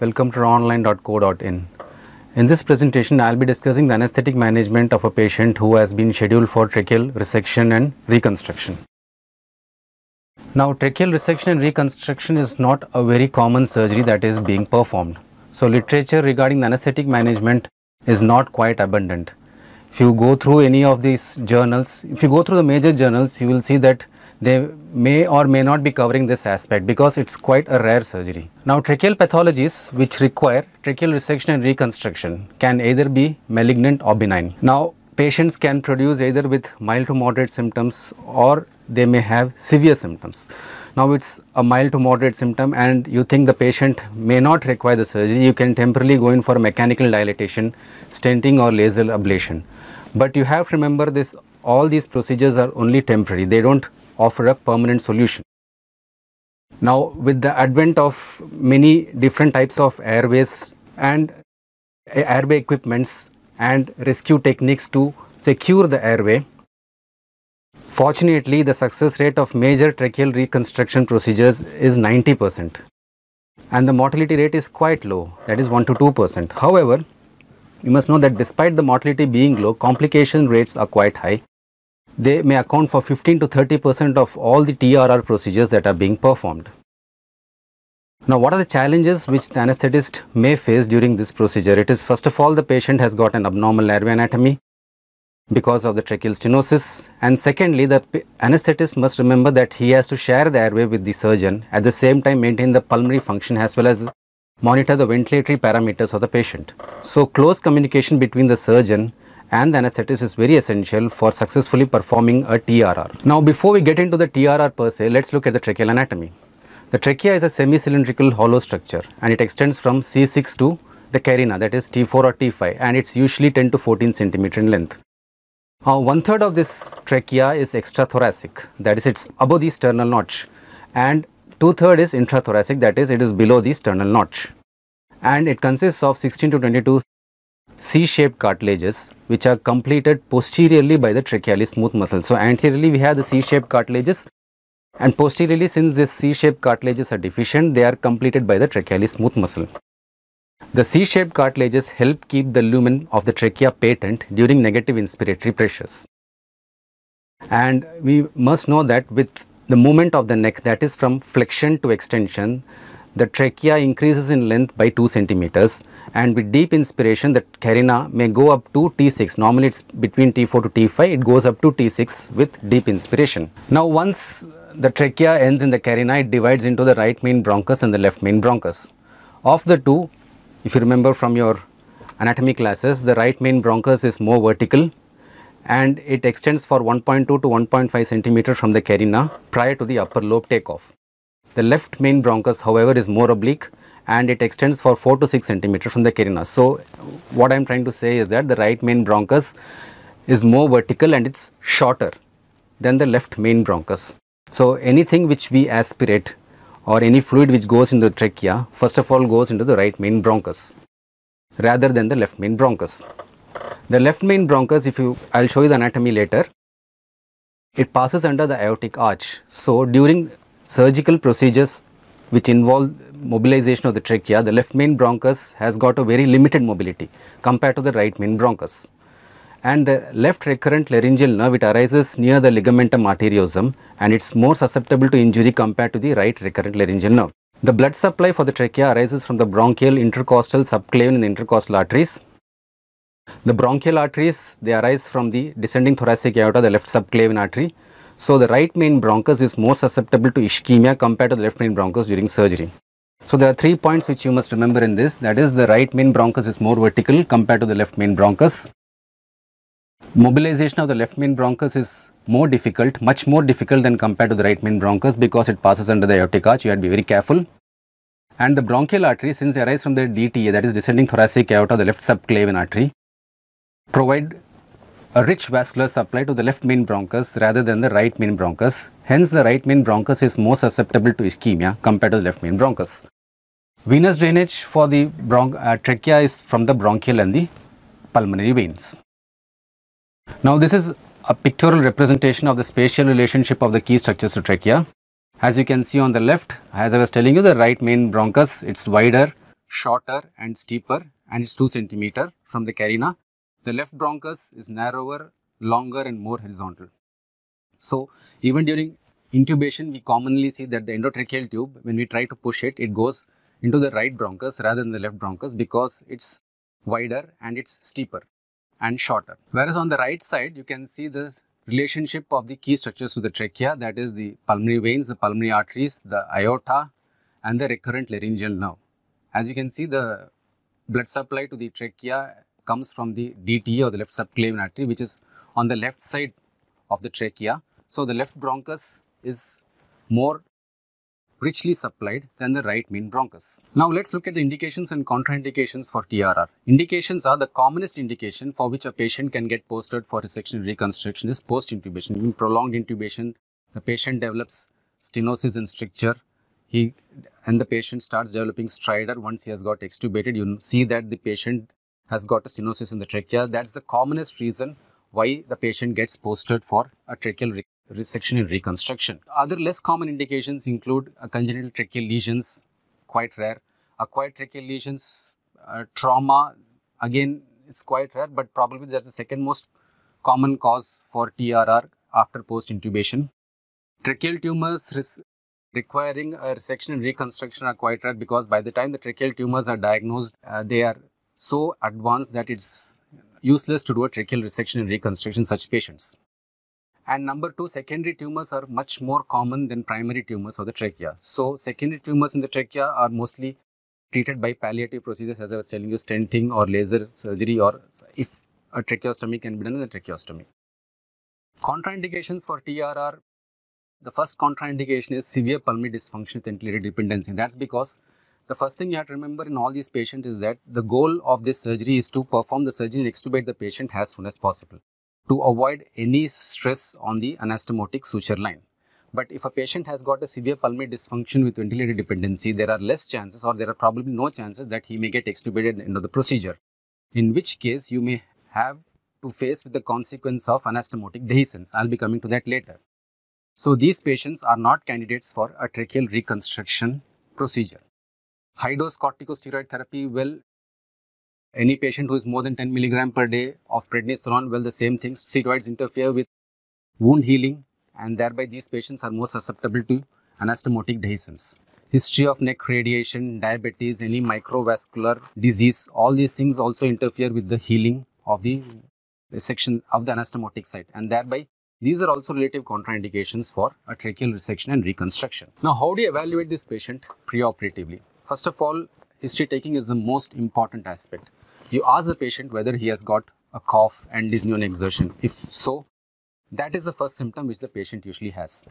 Welcome to online.co.in. In this presentation, I will be discussing the anesthetic management of a patient who has been scheduled for tracheal resection and reconstruction. Now, tracheal resection and reconstruction is not a very common surgery that is being performed. So, literature regarding the anesthetic management is not quite abundant. If you go through any of these journals, if you go through the major journals, you will see that they may or may not be covering this aspect because it's quite a rare surgery. Now tracheal pathologies which require tracheal resection and reconstruction can either be malignant or benign. Now patients can produce either with mild to moderate symptoms or they may have severe symptoms. Now it's a mild to moderate symptom and you think the patient may not require the surgery, you can temporarily go in for mechanical dilatation, stenting or laser ablation. But you have to remember this, all these procedures are only temporary, they do not offer a permanent solution. Now with the advent of many different types of airways and airway equipments and rescue techniques to secure the airway, fortunately the success rate of major tracheal reconstruction procedures is 90% and the mortality rate is quite low that is 1 to 2%. However, you must know that despite the mortality being low, complication rates are quite high they may account for 15 to 30 percent of all the TRR procedures that are being performed. Now, what are the challenges which the anesthetist may face during this procedure? It is first of all the patient has got an abnormal airway anatomy because of the tracheal stenosis and secondly the anesthetist must remember that he has to share the airway with the surgeon at the same time maintain the pulmonary function as well as monitor the ventilatory parameters of the patient. So, close communication between the surgeon and the anesthetist is very essential for successfully performing a TRR. Now before we get into the TRR per se, let's look at the tracheal anatomy. The trachea is a semi-cylindrical hollow structure and it extends from C6 to the carina that is T4 or T5 and it's usually 10 to 14 centimeter in length. Now one third of this trachea is extrathoracic that is it's above the sternal notch and two third is intrathoracic that is it is below the sternal notch and it consists of 16 to 22 C-shaped cartilages which are completed posteriorly by the tracheally smooth muscle. So anteriorly we have the C-shaped cartilages and posteriorly since this C-shaped cartilages are deficient they are completed by the tracheally smooth muscle. The C-shaped cartilages help keep the lumen of the trachea patent during negative inspiratory pressures. And we must know that with the movement of the neck that is from flexion to extension, the trachea increases in length by 2 centimeters and with deep inspiration the carina may go up to T6 normally it is between T4 to T5 it goes up to T6 with deep inspiration. Now once the trachea ends in the carina it divides into the right main bronchus and the left main bronchus. Of the two if you remember from your anatomy classes the right main bronchus is more vertical and it extends for 1.2 to 1.5 centimeters from the carina prior to the upper lobe takeoff. The left main bronchus however is more oblique and it extends for 4 to 6 centimeter from the carina. So, what I am trying to say is that the right main bronchus is more vertical and it's shorter than the left main bronchus. So, anything which we aspirate or any fluid which goes into the trachea first of all goes into the right main bronchus rather than the left main bronchus. The left main bronchus if you I will show you the anatomy later it passes under the aortic arch. So, during surgical procedures which involve mobilization of the trachea, the left main bronchus has got a very limited mobility compared to the right main bronchus. And the left recurrent laryngeal nerve, it arises near the ligamentum arteriosum and it is more susceptible to injury compared to the right recurrent laryngeal nerve. The blood supply for the trachea arises from the bronchial, intercostal, subclavian and intercostal arteries. The bronchial arteries, they arise from the descending thoracic aorta, the left subclavian artery so, the right main bronchus is more susceptible to ischemia compared to the left main bronchus during surgery. So, there are three points which you must remember in this that is the right main bronchus is more vertical compared to the left main bronchus. Mobilization of the left main bronchus is more difficult, much more difficult than compared to the right main bronchus because it passes under the aortic arch, you have to be very careful. And the bronchial artery since they arise from the DTA that is descending thoracic aorta, the left subclavian artery provide a rich vascular supply to the left main bronchus rather than the right main bronchus. Hence, the right main bronchus is more susceptible to ischemia compared to the left main bronchus. Venous drainage for the bron uh, trachea is from the bronchial and the pulmonary veins. Now, this is a pictorial representation of the spatial relationship of the key structures to trachea. As you can see on the left, as I was telling you, the right main bronchus, it's wider, shorter and steeper and it's 2 centimeter from the carina the left bronchus is narrower, longer and more horizontal. So even during intubation, we commonly see that the endotracheal tube, when we try to push it, it goes into the right bronchus rather than the left bronchus because it's wider and it's steeper and shorter. Whereas on the right side, you can see the relationship of the key structures to the trachea, that is the pulmonary veins, the pulmonary arteries, the aorta and the recurrent laryngeal nerve. As you can see, the blood supply to the trachea comes from the DTA or the left subclavian artery which is on the left side of the trachea. So, the left bronchus is more richly supplied than the right main bronchus. Now, let us look at the indications and contraindications for TRR. Indications are the commonest indication for which a patient can get posted for resection reconstruction is post-intubation. In prolonged intubation, the patient develops stenosis and stricture. He and the patient starts developing stridor once he has got extubated. You see that the patient has got a stenosis in the trachea. That's the commonest reason why the patient gets posted for a tracheal resection and reconstruction. Other less common indications include uh, congenital tracheal lesions, quite rare. Acquired tracheal lesions, uh, trauma, again, it's quite rare, but probably that's the second most common cause for TRR after post-intubation. Tracheal tumors requiring a resection and reconstruction are quite rare because by the time the tracheal tumors are diagnosed, uh, they are so advanced that it's useless to do a tracheal resection and reconstruction in such patients. And number two, secondary tumors are much more common than primary tumors of the trachea. So secondary tumors in the trachea are mostly treated by palliative procedures as I was telling you, stenting or laser surgery or if a tracheostomy can be done, then a tracheostomy. Contraindications for TRR, the first contraindication is severe pulmonary dysfunction with ventilator dependency. That's because the first thing you have to remember in all these patients is that the goal of this surgery is to perform the surgery and extubate the patient as soon as possible to avoid any stress on the anastomotic suture line. But if a patient has got a severe pulmonary dysfunction with ventilator dependency, there are less chances or there are probably no chances that he may get extubated at the end of the procedure. In which case, you may have to face with the consequence of anastomotic dehiscence. I'll be coming to that later. So, these patients are not candidates for a tracheal reconstruction procedure high dose corticosteroid therapy, will any patient who is more than 10 milligram per day of prednisolone, will the same thing. Steroids interfere with wound healing, and thereby these patients are more susceptible to anastomotic dehiscence. History of neck radiation, diabetes, any microvascular disease, all these things also interfere with the healing of the, the section of the anastomotic site, and thereby these are also relative contraindications for a tracheal resection and reconstruction. Now, how do you evaluate this patient preoperatively? First of all, history taking is the most important aspect. You ask the patient whether he has got a cough and is new on exertion. If so, that is the first symptom which the patient usually has.